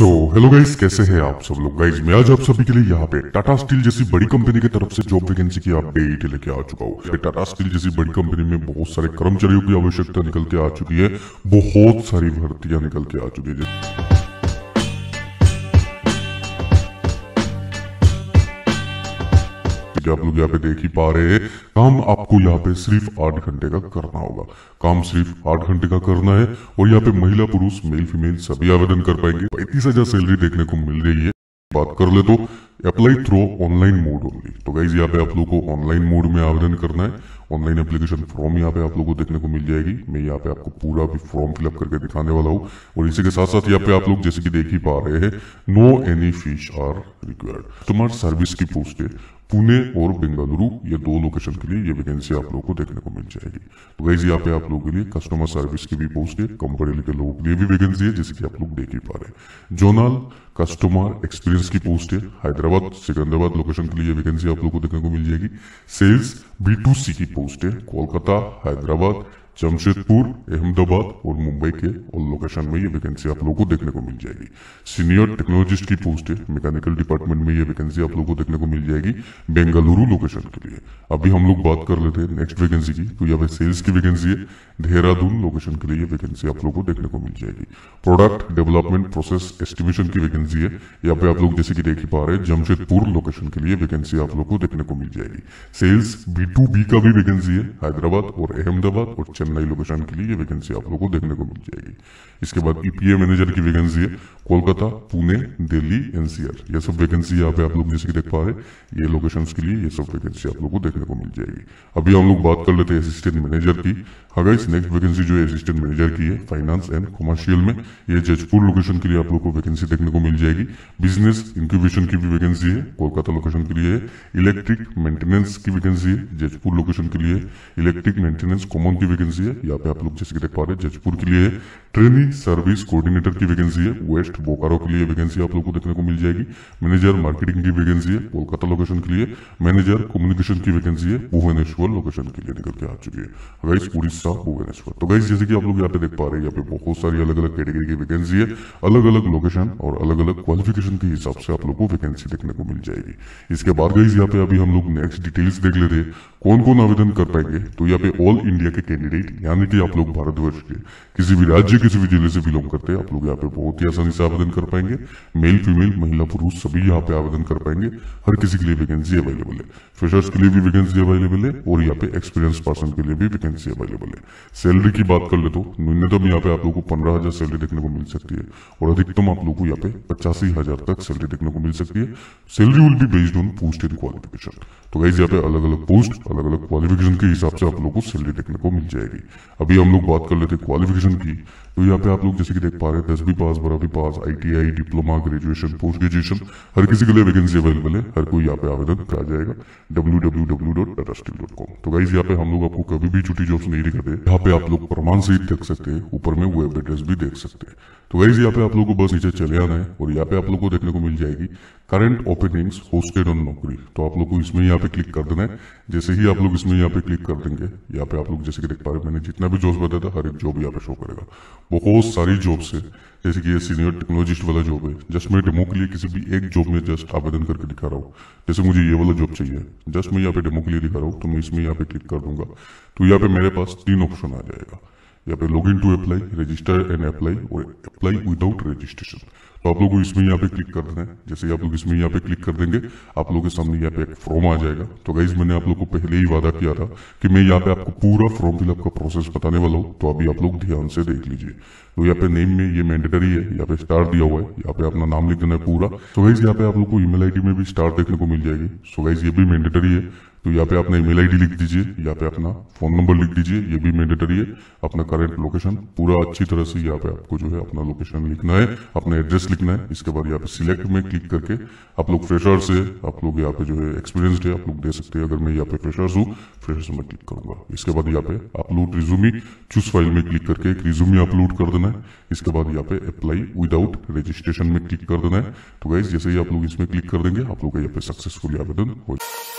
so hello guys कैसे हैं आप सब लोग गाइस मैं आज आप सभी के लिए यहाँ पे टाटा स्टील जैसी बड़ी कंपनी की तरफ से जॉब वैकेंसी की अपडेट लेके आ चुका हूँ टाटा स्टील जैसी बड़ी कंपनी में बहुत सारे कर्मचारियों की आवश्यकता निकल के आ चुकी है बहुत सारी भर्तियां निकल के आ चुकी है नतीजा आप लोग यहाँ पे देख ही पा रहे हैं काम आपको यहाँ पे सिर्फ आठ घंटे का करना होगा काम सिर्फ आठ घंटे का करना है और यहाँ पे महिला पुरुष मेल फीमेल सभी आवेदन कर पाएंगे पैंतीस हजार सैलरी देखने को मिल रही है बात कर ले तो apply through online mode only तो गाइज यहाँ पे आप लोग को ऑनलाइन मोड में आवेदन करना है ऑनलाइन एप्लीकेशन फॉर्म यहाँ पे आप लोगों को देखने को मिल जाएगी मैं यहाँ पे आपको पूरा भी फॉर्म फिलअप करके दिखाने वाला हूँ और इसी के साथ साथ यहाँ पे आप लोग जैसे कि देख ही पा रहे हैं no any fish are required तुम्हारे सर्विस की पोस्ट है पुणे और बेंगलुरु ये दो लोकेशन के लिए ये वैकेंसी आप लोगों को देखने को मिल जाएगी तो गाइज यहाँ पे आप लोगों के लिए कस्टमर सर्विस की भी पोस्ट है कम पढ़े लिखे लोगों के लिए भी वैकेंसी है जिसे कि आप लोग देख ही पा रहे हैं जोनल कस्टमर एक्सपीरियंस की पोस्ट है हैदराबाद सिकंदराबाद लोकेशन के लिए वैकेंसी आप लोग को देखने को मिल जाएगी सेल्स बी की पोस्ट है कोलकाता हैदराबाद जमशेदपुर अहमदाबाद और मुंबई के और लोकेशन में ये वैकेंसी आप लोगों को देखने को मिल जाएगी सीनियर टेक्नोलॉजिस्ट की पोस्ट है मैकेनिकल डिपार्टमेंट में ये वैकेंसी आप लोगों को देखने को मिल जाएगी बेंगलुरु लोकेशन के लिए अभी हम लोग बात कर लेते हैं नेक्स्ट वैकेंसी की तो यहाँ पे सेल्स की वैकेंसी है देहरादून लोकेशन के लिए वैकेंसी आप लोगों को देखने को मिल जाएगी प्रोडक्ट डेवलपमेंट प्रोसेस एस्टिमेशन की वैकेंसी है यहाँ पे आप लोग जैसे कि देख पा रहे हैं जमशेदपुर लोकेशन के लिए वैकेंसी आप लोग को देखने को मिल जाएगी सेल्स बी का भी वैकेंसी है हैदराबाद और अहमदाबाद और चेन्नई नई लोकेशन के लिए वैकेंसी आप लोगों को देखने को मिल जाएगी इसके बाद ईपीए मैनेजर की वैकेंसी है कोलकाता पुणे दिल्ली एनसीआर ये सब वैकेंसी यहाँ पे आप लोग जैसे देख पा रहे ये लोकेशन के लिए ये सब वैकेंसी आप लोग को देखने को मिल जाएगी अभी हम लोग बात कर लेते हैं असिस्टेंट मैनेजर की अगर इस नेक्स्ट वैकेंसी जो है असिस्टेंट मैनेजर की है फाइनेंस एंड कॉमर्शियल में ये जजपुर लोकेशन के लिए आप लोग को वैकेंसी देखने को मिल जाएगी बिजनेस इंक्यूबेशन की भी वैकेंसी है कोलकाता लोकेशन के लिए इलेक्ट्रिक मेंटेनेंस की वैकेंसी है जजपुर लोकेशन के लिए इलेक्ट्रिक मेंटेनेंस कॉमन की वैकेंसी वैकेंसी है यहाँ पे आप लोग जैसे कि देख पा रहे हैं जजपुर के लिए ट्रेनिंग सर्विस कोऑर्डिनेटर की वैकेंसी है वेस्ट बोकारो के लिए वैकेंसी आप लोग को देखने को मिल जाएगी मैनेजर मार्केटिंग की वैकेंसी है कोलकाता लोकेशन के लिए मैनेजर कम्युनिकेशन की वैकेंसी है भुवनेश्वर लोकेशन के लिए निकल के आ चुकी है गाइस उड़ीसा भुवनेश्वर तो गाइस जैसे कि आप लोग यहाँ पे देख पा रहे हैं यहाँ पे बहुत सारी अलग अलग कैटेगरी की वैकेंसी है अलग अलग लोकेशन और अलग अलग क्वालिफिकेशन के हिसाब से आप लोग को वैकेंसी देखने को मिल जाएगी इसके बाद गाइज यहाँ पे अभी हम लोग नेक्स्ट डिटेल्स देख लेते हैं कौन कौन आवेदन कर पाएंगे तो यहाँ पे ऑल इंडिया के कैंडिडेट स्टेट यानी कि आप लोग भारतवर्ष के किसी भी राज्य किसी भी जिले से बिलोंग करते हैं आप लोग यहाँ पे बहुत ही आसानी से आवेदन कर पाएंगे मेल फीमेल महिला पुरुष सभी यहाँ पे आवेदन कर पाएंगे हर किसी के लिए वैकेंसी अवेलेबल है फ्रेशर्स के लिए भी वैकेंसी अवेलेबल है और यहाँ पे एक्सपीरियंस पर्सन के लिए भी वैकेंसी अवेलेबल है सैलरी की बात कर ले तो न्यूनतम यहाँ पे आप लोग को पंद्रह सैलरी देखने को मिल सकती है और अधिकतम आप लोग को यहाँ पे पचासी तक सैलरी देखने को मिल सकती है salary will be based on post and qualification तो गाइज यहाँ पे अलग अलग पोस्ट अलग अलग क्वालिफिकेशन के हिसाब से आप लोग को सैलरी देखने को मिल जाएगी जाएगी अभी हम लोग बात कर लेते हैं क्वालिफिकेशन की तो यहाँ पे आप लोग जैसे कि देख पा रहे हैं दस भी पास बारहवीं pass ITI diploma graduation post graduation हर किसी के लिए वैकेंसी अवेलेबल है हर कोई यहाँ पे आवेदन कर जाएगा www.tatasteel.com तो गाइज यहाँ पे हम लोग आपको कभी भी छुट्टी जॉब्स नहीं दिखाते यहाँ पे आप लोग प्रमाण सहित देख सकते हैं ऊपर में वेब एड्रेस भी देख सकते हैं तो वही यहाँ पे आप लोगों को बस नीचे चले आना है और यहाँ पे आप लोगों को देखने को मिल जाएगी करंट ओपनिंग्स होस्टेड ऑन नौकरी तो आप लोग को इसमें यहाँ पे क्लिक कर देना है जैसे ही आप लोग इसमें यहाँ पे क्लिक कर देंगे यहाँ पे आप लोग जैसे कि देख पा रहे मैंने जितना भी जॉब बताया था हर एक जॉब यहाँ पे शो करेगा बहुत सारी जॉब्स है जैसे कि ये सीनियर टेक्नोलॉजिस्ट वाला जॉब है जस्ट मैं डेमो के लिए किसी भी एक जॉब में जस्ट आवेदन करके दिखा रहा हूँ जैसे मुझे ये वाला जॉब चाहिए जस्ट मैं यहाँ पे डेमो के लिए दिखा रहा हूँ तो मैं इसमें यहाँ पे क्लिक कर दूंगा तो यहाँ पे मेरे पास तीन ऑप्शन आ जाएगा तो यहाँ पे log in to apply register and apply और अप्लाई विदाउट रजिस्ट्रेशन तो आप लोग इसमें यहाँ पे क्लिक कर देना है जैसे आप लोग इसमें यहाँ पे क्लिक कर देंगे आप लोगों के सामने यहाँ पे एक फॉर्म आ जाएगा तो गाइज मैंने आप लोग को पहले ही वादा किया था कि मैं यहाँ पे आपको पूरा फॉर्म फिलअप का प्रोसेस बताने वाला हूँ तो अभी आप लोग ध्यान से देख लीजिए तो यहाँ पे नेम में ये मैंडेटरी है यहाँ पे स्टार दिया हुआ है यहाँ पे अपना नाम लिख देना है पूरा सो तो गाइज यहाँ पे आप लोग को ईमेल आईडी में भी स्टार देखने को मिल जाएगी सो गाइज ये भी मैंडेटरी है तो यहाँ पे अपना ईमेल आईडी लिख दीजिए यहाँ पे अपना फोन नंबर लिख दीजिए ये भी मैंडेटरी है अपना करेंट लोकेशन पूरा अच्छी तरह से यहाँ पे आपको जो है अपना लोकेशन लिखना है अपना एड्रेस लिखना है इसके बाद यहाँ पे सिलेक्ट में क्लिक करके आप लोग फ्रेशर्स है आप लोग यहाँ पे जो है एक्सपीरियंसड है आप लोग दे सकते हैं अगर मैं यहाँ पे फ्रेशर्स हूँ फ्रेशर्स में क्लिक करूंगा इसके बाद यहाँ पे अपलोड रिज्यूमी चूस फाइल में क्लिक करके एक रिज्यूमी अपलोड कर देना है इसके बाद यहाँ पे अप्लाई विदाउट रजिस्ट्रेशन में क्लिक कर देना है तो गाइज जैसे ही आप लोग इसमें क्लिक कर देंगे आप लोग का यहाँ पे सक्सेसफुल आवेदन हो जाए